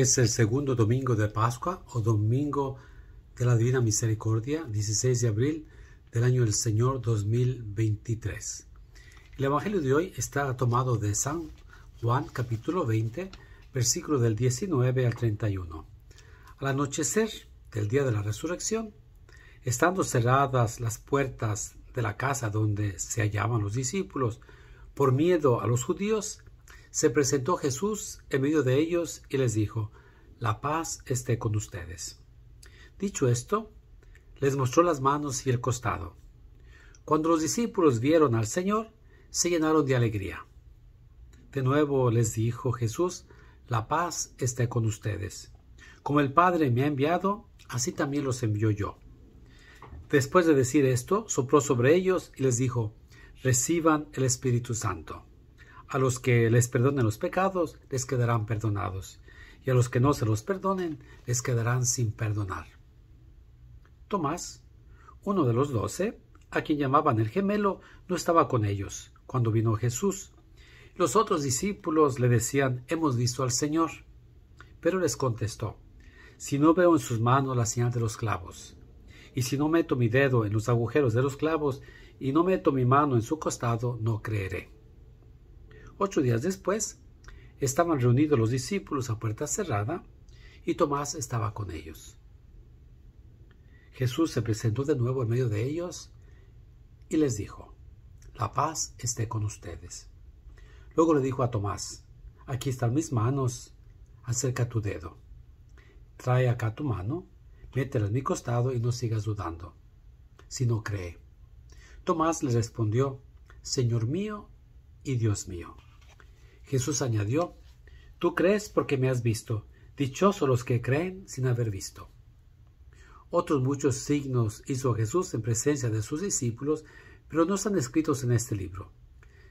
es el segundo domingo de Pascua o domingo de la Divina Misericordia, 16 de abril del año del Señor 2023. El Evangelio de hoy está tomado de San Juan capítulo 20, versículo del 19 al 31. Al anochecer del día de la resurrección, estando cerradas las puertas de la casa donde se hallaban los discípulos por miedo a los judíos, se presentó Jesús en medio de ellos y les dijo, La paz esté con ustedes. Dicho esto, les mostró las manos y el costado. Cuando los discípulos vieron al Señor, se llenaron de alegría. De nuevo les dijo Jesús, La paz esté con ustedes. Como el Padre me ha enviado, así también los envió yo. Después de decir esto, sopló sobre ellos y les dijo, Reciban el Espíritu Santo. A los que les perdonen los pecados, les quedarán perdonados, y a los que no se los perdonen, les quedarán sin perdonar. Tomás, uno de los doce, a quien llamaban el gemelo, no estaba con ellos cuando vino Jesús. Los otros discípulos le decían, hemos visto al Señor. Pero les contestó, si no veo en sus manos la señal de los clavos, y si no meto mi dedo en los agujeros de los clavos, y no meto mi mano en su costado, no creeré. Ocho días después, estaban reunidos los discípulos a puerta cerrada y Tomás estaba con ellos. Jesús se presentó de nuevo en medio de ellos y les dijo, la paz esté con ustedes. Luego le dijo a Tomás, aquí están mis manos, acerca tu dedo, trae acá tu mano, métela en mi costado y no sigas dudando, si no cree. Tomás le respondió, Señor mío y Dios mío. Jesús añadió, Tú crees porque me has visto, dichosos los que creen sin haber visto. Otros muchos signos hizo Jesús en presencia de sus discípulos, pero no están escritos en este libro.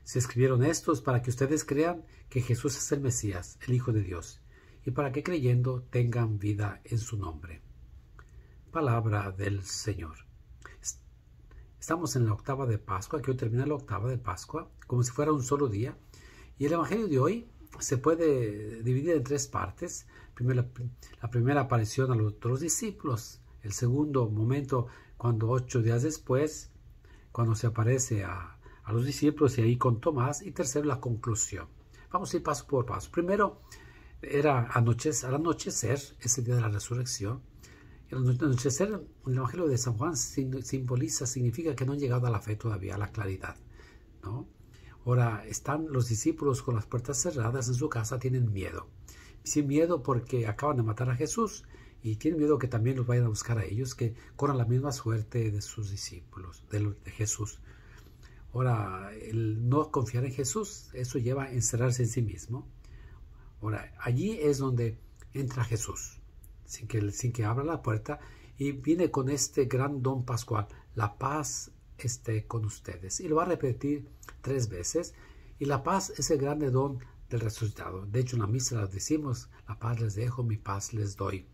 Se escribieron estos para que ustedes crean que Jesús es el Mesías, el Hijo de Dios, y para que creyendo tengan vida en su nombre. Palabra del Señor. Estamos en la octava de Pascua, que hoy termina la octava de Pascua, como si fuera un solo día, y el Evangelio de hoy se puede dividir en tres partes. Primero, la primera aparición a los otros discípulos, el segundo momento cuando ocho días después, cuando se aparece a, los discípulos y ahí con Tomás, y tercero la conclusión. Vamos a ir paso por paso. Primero, era anochecer, al anochecer, ese día de la resurrección. El anochecer, el Evangelio de San Juan simboliza, significa que no han llegado a la fe todavía, a la claridad. ¿no? Ahora, están los discípulos con las puertas cerradas en su casa, tienen miedo. Sin miedo porque acaban de matar a Jesús y tienen miedo que también los vayan a buscar a ellos, que corran la misma suerte de sus discípulos, de, de Jesús. Ahora, el no confiar en Jesús, eso lleva a encerrarse en sí mismo. Ahora, allí es donde entra Jesús, sin que, sin que abra la puerta, y viene con este gran don pascual, la paz esté con ustedes. Y lo va a repetir tres veces. Y la paz es el grande don del resucitado. De hecho, en la misa la decimos, la paz les dejo, mi paz les doy.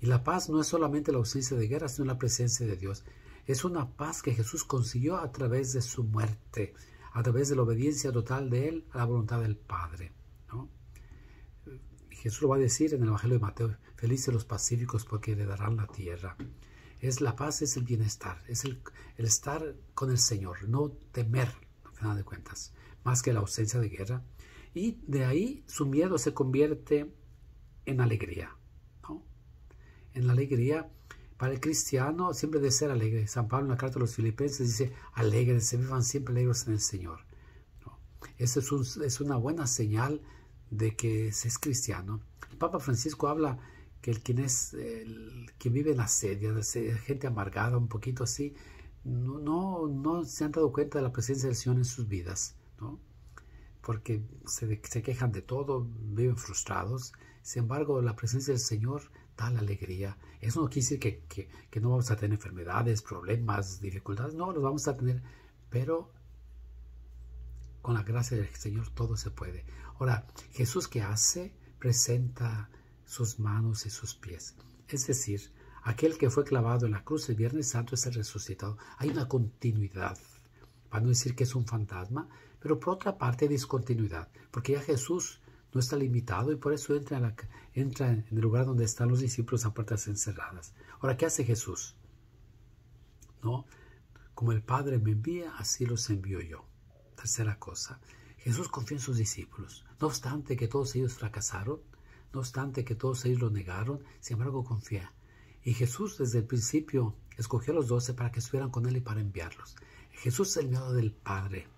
Y la paz no es solamente la ausencia de guerra, sino la presencia de Dios. Es una paz que Jesús consiguió a través de su muerte, a través de la obediencia total de Él a la voluntad del Padre. Jesús lo va a decir en el Evangelio de Mateo, felices los pacíficos porque heredarán la tierra es la paz, es el bienestar, es el, el estar con el Señor, no temer, al final de cuentas, más que la ausencia de guerra. Y de ahí su miedo se convierte en alegría, ¿no? En la alegría para el cristiano siempre debe ser alegre. San Pablo en la carta a los filipenses dice, alegres, vivan siempre alegres en el Señor. ¿No? es, es una buena señal de que se es cristiano. El Papa Francisco habla que el quien que vive en la sed, gente amargada, un poquito así, no, no, se han dado cuenta de la presencia del Señor en sus vidas, ¿no? Porque se, quejan de todo, viven frustrados. Sin embargo, la presencia del Señor da la alegría. Eso no quiere decir que, no vamos a tener enfermedades, problemas, dificultades. No, los vamos a tener. Pero con la gracia del Señor todo se puede. Ahora, Jesús que hace, presenta sus manos y sus pies. Es decir, aquel que fue clavado en la cruz el Viernes Santo es el resucitado. Hay una continuidad. para a decir que es un fantasma, pero por otra parte hay discontinuidad, porque ya Jesús no está limitado y por eso entra, en, entra en el lugar donde están los discípulos a puertas encerradas. Ahora, ¿qué hace Jesús? ¿No? Como el Padre me envía, así los envío yo. Tercera cosa, Jesús confía en sus discípulos. No obstante que todos ellos fracasaron, no obstante que todos ellos lo negaron, sin embargo confía. Y Jesús desde el principio escogió a los doce para que estuvieran con él y para enviarlos. Jesús es el enviado del Padre.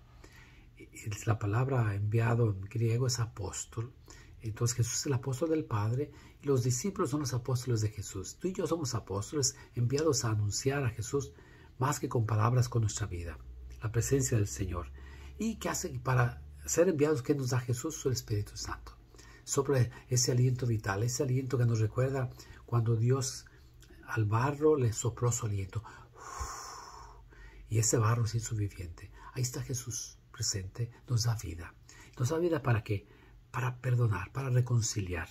La palabra enviado en griego es apóstol. Entonces Jesús es el apóstol del Padre y los discípulos son los apóstoles de Jesús. Tú y yo somos apóstoles enviados a anunciar a Jesús más que con palabras con nuestra vida, la presencia del Señor. ¿Y qué hace para ser enviados? ¿Qué nos da Jesús? Su Espíritu Santo sopla ese aliento vital, ese aliento que nos recuerda cuando Dios al barro le sopló su aliento. Y ese barro es insuficiente. Ahí está Jesús presente, nos da vida. Nos da vida para qué? Para perdonar, para reconciliar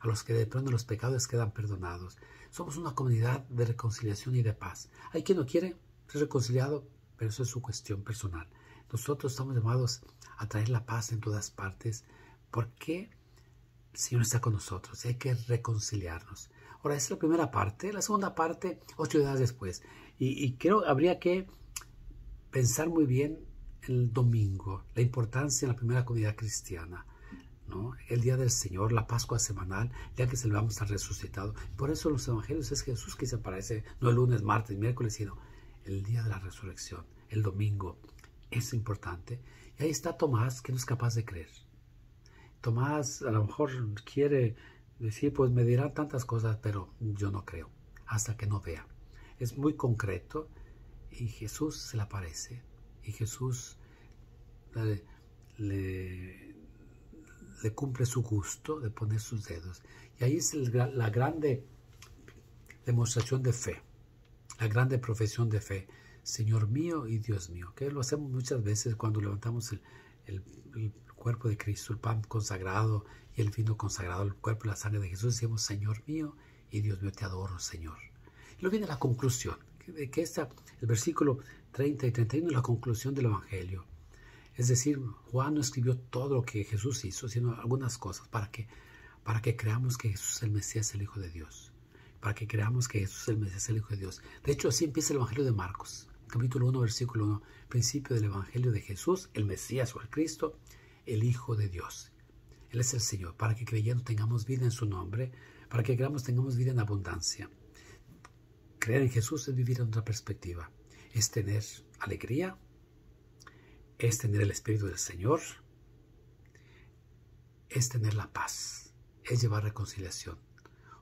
a los que de pronto los pecados quedan perdonados. Somos una comunidad de reconciliación y de paz. Hay quien no quiere ser reconciliado, pero eso es su cuestión personal. Nosotros estamos llamados a traer la paz en todas partes. ¿Por qué? el Señor está con nosotros hay que reconciliarnos. Ahora, esa es la primera parte. La segunda parte, ocho días después. Y, creo habría que pensar muy bien el domingo, la importancia en la primera comunidad cristiana. ¿no? El día del Señor, la Pascua semanal, ya que celebramos al resucitado. Por eso los evangelios es Jesús que se aparece, no el lunes, martes, miércoles, sino el día de la resurrección, el domingo. Es importante. Y ahí está Tomás, que no es capaz de creer. Tomás a lo mejor quiere decir, pues me dirán tantas cosas, pero yo no creo, hasta que no vea. Es muy concreto y Jesús se le aparece y Jesús le, cumple su gusto de poner sus dedos. Y ahí es la grande demostración de fe, la grande profesión de fe. Señor mío y Dios mío, que lo hacemos muchas veces cuando levantamos el cuerpo de Cristo, el pan consagrado y el vino consagrado, el cuerpo y la sangre de Jesús, decimos, Señor mío y Dios mío, te adoro, Señor. Y luego viene la conclusión, que, que el versículo 30 y 31 la conclusión del Evangelio. Es decir, Juan no escribió todo lo que Jesús hizo, sino algunas cosas para que, para que creamos que Jesús es el Mesías, el Hijo de Dios. Para que creamos que Jesús es el Mesías, el Hijo de Dios. De hecho, así empieza el Evangelio de Marcos, capítulo 1, versículo 1. Principio del Evangelio de Jesús, el Mesías o el Cristo, el Hijo de Dios. Él es el Señor, para que creyendo tengamos vida en su nombre, para que creamos tengamos vida en abundancia. Creer en Jesús es vivir en otra perspectiva, es tener alegría, es tener el Espíritu del Señor, es tener la paz, es llevar reconciliación.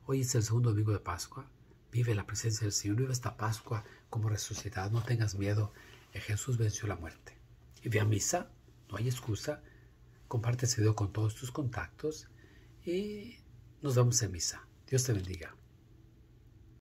Hoy es el segundo domingo de Pascua, vive la presencia del Señor, vive esta Pascua como resucitada, no tengas miedo, Jesús venció la muerte. Y ve a misa, no hay excusa, comparte este video con todos tus contactos y nos vemos en misa. Dios te bendiga.